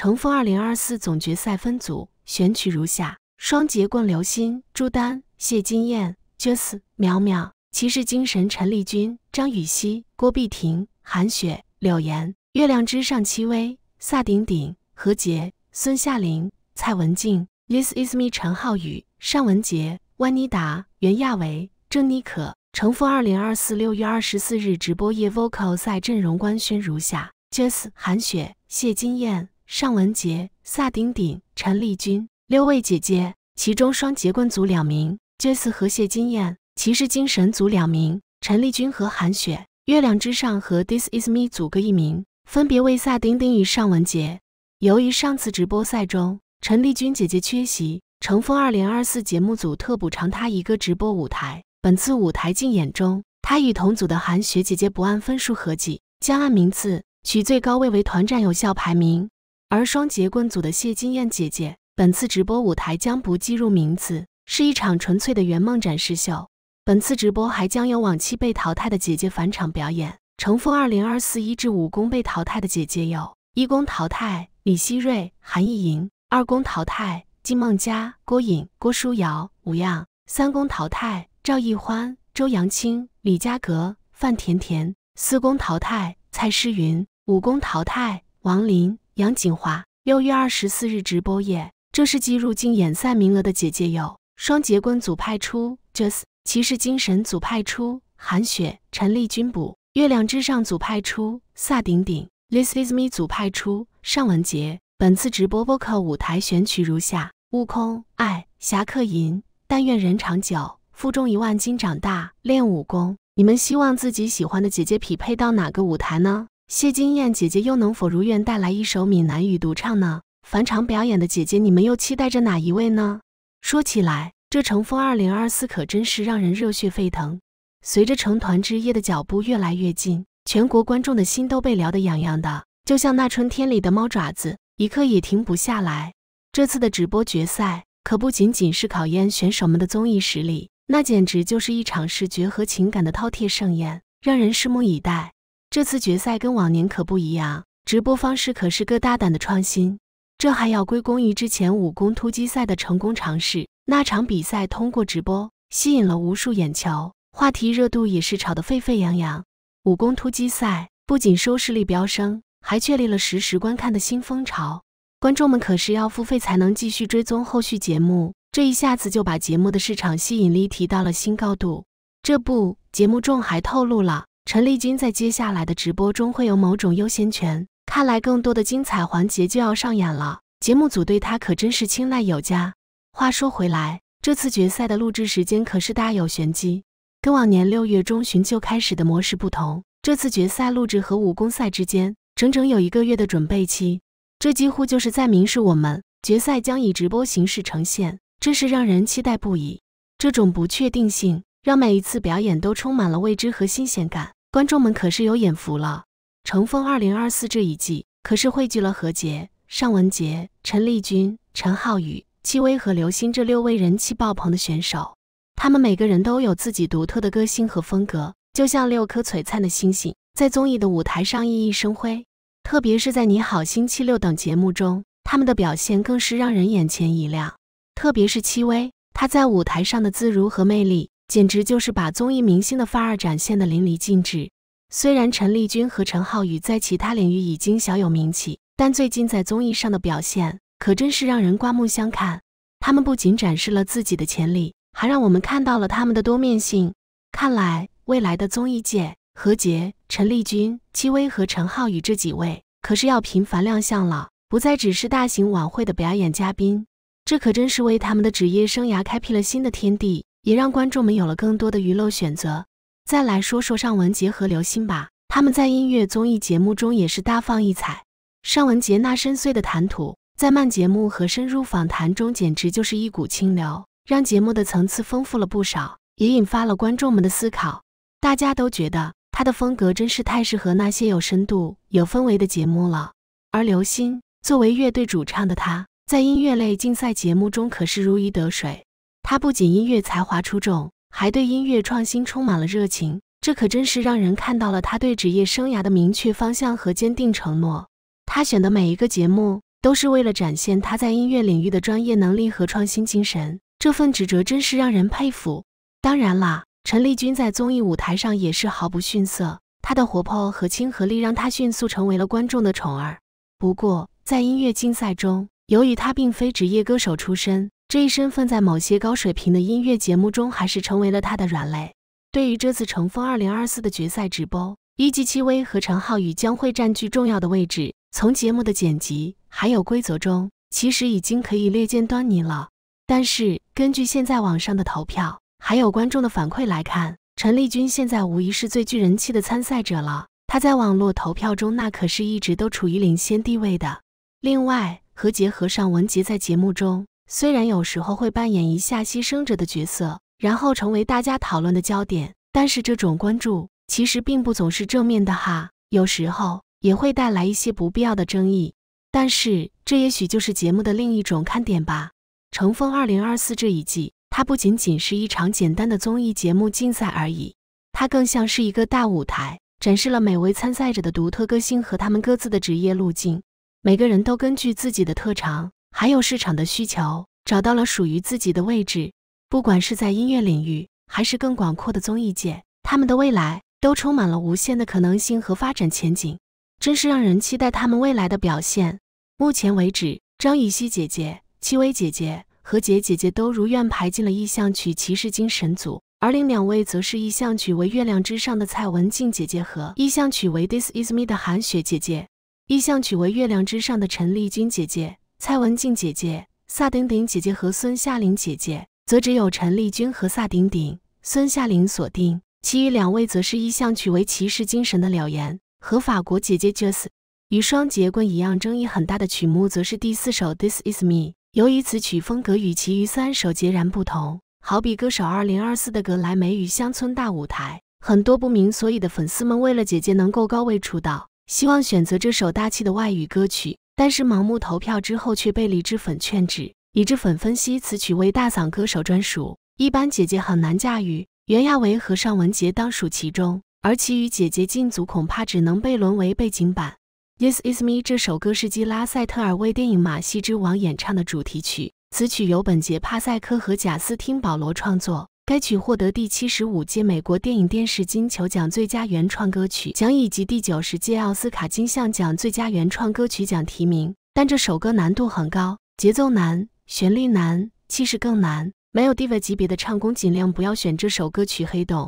乘风二零二四总决赛分组选取如下：双截棍刘星、朱丹、谢金燕、Jess、苗苗、骑士精神陈丽君、张雨绮、郭碧婷、韩雪、柳岩、月亮之上戚薇、萨顶顶、何洁、孙夏玲、蔡文静、This Is Me 陈浩宇、尚雯婕、万妮达、袁娅维、郑妮可。乘风二零二四六月二十四日直播夜 Vocal 赛阵容官宣如下：Jess、韩雪、谢金燕。尚雯婕、萨顶顶、陈丽君六位姐姐，其中双截棍组两名 j 次和谢金燕；骑士精神组两名，陈丽君和韩雪；月亮之上和 This Is Me 组各一名，分别为萨顶顶与尚雯婕。由于上次直播赛中陈丽君姐姐缺席，乘风二零二四节目组特补偿她一个直播舞台。本次舞台竞演中，她与同组的韩雪姐姐不按分数合计，将按名次取最高位为团战有效排名。而双截棍组的谢金燕姐姐，本次直播舞台将不计入名次，是一场纯粹的圆梦展示秀。本次直播还将有往期被淘汰的姐姐返场表演。乘风二零二四一至五公被淘汰的姐姐有：一公淘汰李希瑞、韩艺莹；二公淘汰金梦佳、郭颖、郭书瑶吴漾，三公淘汰赵奕欢、周扬青、李佳格、范甜甜；四公淘汰蔡诗芸；五公淘汰王林。杨锦华六月二十四日直播夜，这是计入竞演赛名额的姐姐有：双截棍组派出 Just，骑士精神组派出韩雪，陈丽君补，月亮之上组派出萨顶顶，This Is Me 组派出尚雯婕。本次直播播客舞台选曲如下：《悟空》、《爱》、《侠客吟》、《但愿人长久》、《负重一万斤长大》、《练武功》。你们希望自己喜欢的姐姐匹配到哪个舞台呢？谢金燕姐姐又能否如愿带来一首闽南语独唱呢？返场表演的姐姐，你们又期待着哪一位呢？说起来，这《乘风二零二四》可真是让人热血沸腾。随着成团之夜的脚步越来越近，全国观众的心都被撩得痒痒的，就像那春天里的猫爪子，一刻也停不下来。这次的直播决赛可不仅仅是考验选手们的综艺实力，那简直就是一场视觉和情感的饕餮盛宴，让人拭目以待。这次决赛跟往年可不一样，直播方式可是个大胆的创新。这还要归功于之前武功突击赛的成功尝试。那场比赛通过直播吸引了无数眼球，话题热度也是炒得沸沸扬扬。武功突击赛不仅收视率飙升，还确立了实时观看的新风潮。观众们可是要付费才能继续追踪后续节目，这一下子就把节目的市场吸引力提到了新高度。这不，节目中还透露了。陈丽君在接下来的直播中会有某种优先权，看来更多的精彩环节就要上演了。节目组对她可真是青睐有加。话说回来，这次决赛的录制时间可是大有玄机，跟往年六月中旬就开始的模式不同，这次决赛录制和武功赛之间整整有一个月的准备期，这几乎就是在明示我们决赛将以直播形式呈现，真是让人期待不已。这种不确定性让每一次表演都充满了未知和新鲜感。观众们可是有眼福了，《乘风二零二四》这一季可是汇聚了何洁、尚雯婕、陈丽君、陈浩宇、戚薇和刘星这六位人气爆棚的选手。他们每个人都有自己独特的歌星和风格，就像六颗璀璨的星星，在综艺的舞台上熠熠生辉。特别是在《你好星期六》等节目中，他们的表现更是让人眼前一亮。特别是戚薇，她在舞台上的自如和魅力。简直就是把综艺明星的范儿展现得淋漓尽致。虽然陈丽君和陈浩宇在其他领域已经小有名气，但最近在综艺上的表现可真是让人刮目相看。他们不仅展示了自己的潜力，还让我们看到了他们的多面性。看来未来的综艺界，何洁、陈丽君、戚薇和陈浩宇这几位可是要频繁亮相了，不再只是大型晚会的表演嘉宾。这可真是为他们的职业生涯开辟了新的天地。也让观众们有了更多的娱乐选择。再来说说尚雯婕和刘星吧，他们在音乐综艺节目中也是大放异彩。尚雯婕那深邃的谈吐，在慢节目和深入访谈中简直就是一股清流，让节目的层次丰富了不少，也引发了观众们的思考。大家都觉得她的风格真是太适合那些有深度、有氛围的节目了。而刘星作为乐队主唱的他，在音乐类竞赛节目中可是如鱼得水。他不仅音乐才华出众，还对音乐创新充满了热情，这可真是让人看到了他对职业生涯的明确方向和坚定承诺。他选的每一个节目都是为了展现他在音乐领域的专业能力和创新精神，这份执着真是让人佩服。当然啦，陈丽君在综艺舞台上也是毫不逊色，他的活泼和亲和力让他迅速成为了观众的宠儿。不过，在音乐竞赛中，由于他并非职业歌手出身，这一身份在某些高水平的音乐节目中还是成为了他的软肋。对于这次《乘风二零二四》的决赛直播，一即戚薇和陈浩宇将会占据重要的位置。从节目的剪辑还有规则中，其实已经可以略见端倪了。但是根据现在网上的投票还有观众的反馈来看，陈丽君现在无疑是最具人气的参赛者了。她在网络投票中那可是一直都处于领先地位的。另外，何洁和尚雯婕在节目中。虽然有时候会扮演一下牺牲者的角色，然后成为大家讨论的焦点，但是这种关注其实并不总是正面的哈，有时候也会带来一些不必要的争议。但是这也许就是节目的另一种看点吧。《乘风二零二四》这一季，它不仅仅是一场简单的综艺节目竞赛而已，它更像是一个大舞台，展示了每位参赛者的独特个性和他们各自的职业路径。每个人都根据自己的特长。还有市场的需求，找到了属于自己的位置。不管是在音乐领域，还是更广阔的综艺界，他们的未来都充满了无限的可能性和发展前景，真是让人期待他们未来的表现。目前为止，张予曦姐姐、戚薇姐姐、何洁姐姐都如愿排进了意象曲骑士精神组，而另两位则是意象曲为月亮之上的蔡文静姐姐和意象曲为 This Is Me 的韩雪姐姐，意象曲为月亮之上的陈丽君姐姐。蔡文静姐姐、萨顶顶姐姐和孙夏玲姐姐，则只有陈丽君和萨顶顶、孙夏玲锁定，其余两位则是意向曲为骑士精神的了言和法国姐姐 Jess。与双截棍一样争议很大的曲目，则是第四首《This Is Me》。由于此曲风格与其余三首截然不同，好比歌手二零二四的格莱美与乡村大舞台，很多不明所以的粉丝们为了姐姐能够高位出道，希望选择这首大气的外语歌曲。但是盲目投票之后却被理智粉劝止。理智粉分析，此曲为大嗓歌手专属，一般姐姐很难驾驭。袁娅维和尚雯婕当属其中，而其余姐姐进组恐怕只能被沦为背景板。Yes Is Me 这首歌是基拉·塞特尔为电影《马戏之王》演唱的主题曲，此曲由本杰·帕塞科和贾斯汀·保罗创作。该曲获得第七十五届美国电影电视金球奖最佳原创歌曲奖以及第九十届奥斯卡金像奖最佳原创歌曲奖提名，但这首歌难度很高，节奏难，旋律难，气势更难。没有地位级别的唱功，尽量不要选这首歌。曲《黑洞》。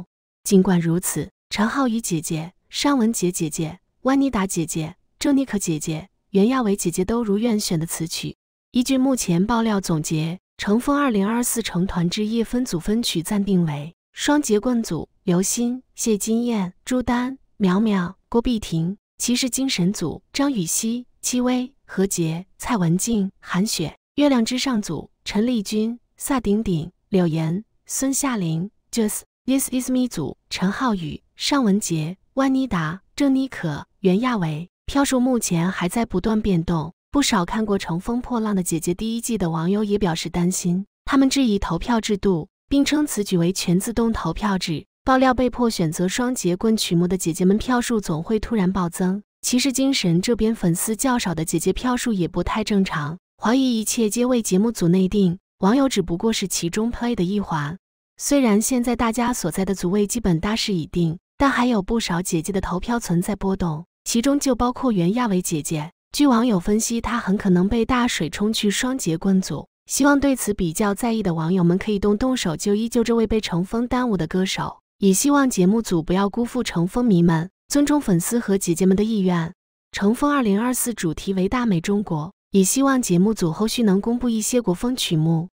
尽管如此，陈浩宇姐姐、尚雯婕姐姐、万妮达姐姐、周妮可姐姐、袁娅维姐姐都如愿选的词曲。依据目前爆料总结。乘风二零二四成团之夜分组分曲暂定为：双节棍组：刘心、谢金燕、朱丹、苗苗、郭碧婷；骑士精神组：张雨绮、戚薇、何洁、蔡文静、韩雪；月亮之上组：陈丽君、萨顶顶、柳岩、孙夏玲；Just This Is Me 组：陈浩宇、尚雯婕、万妮达、郑妮可、袁娅维。票数目前还在不断变动。不少看过《乘风破浪的姐姐》第一季的网友也表示担心，他们质疑投票制度，并称此举为全自动投票制。爆料被迫选择双截棍曲目的姐姐们，票数总会突然暴增。骑士精神这边粉丝较少的姐姐票数也不太正常，怀疑一切皆为节目组内定，网友只不过是其中 play 的一环。虽然现在大家所在的组位基本大势已定，但还有不少姐姐的投票存在波动，其中就包括袁娅维姐姐。据网友分析，他很可能被大水冲去。双节棍组希望对此比较在意的网友们可以动动手，救一救这位被乘风耽误的歌手。也希望节目组不要辜负乘风迷们，尊重粉丝和姐姐们的意愿。乘风二零二四主题为“大美中国”，也希望节目组后续能公布一些国风曲目。